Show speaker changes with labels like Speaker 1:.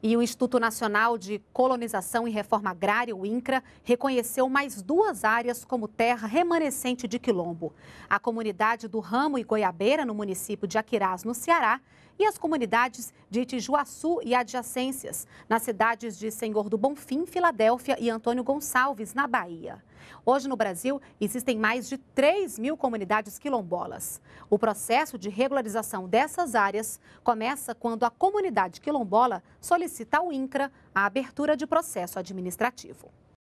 Speaker 1: E o Instituto Nacional de Colonização e Reforma Agrária, o INCRA, reconheceu mais duas áreas como terra remanescente de quilombo. A comunidade do Ramo e Goiabeira, no município de Aquirás, no Ceará, e as comunidades de Tijuaçu e adjacências, nas cidades de Senhor do Bonfim, Filadélfia e Antônio Gonçalves, na Bahia. Hoje, no Brasil, existem mais de 3 mil comunidades quilombolas. O processo de regularização dessas áreas começa quando a comunidade quilombola solicita ao INCRA a abertura de processo administrativo.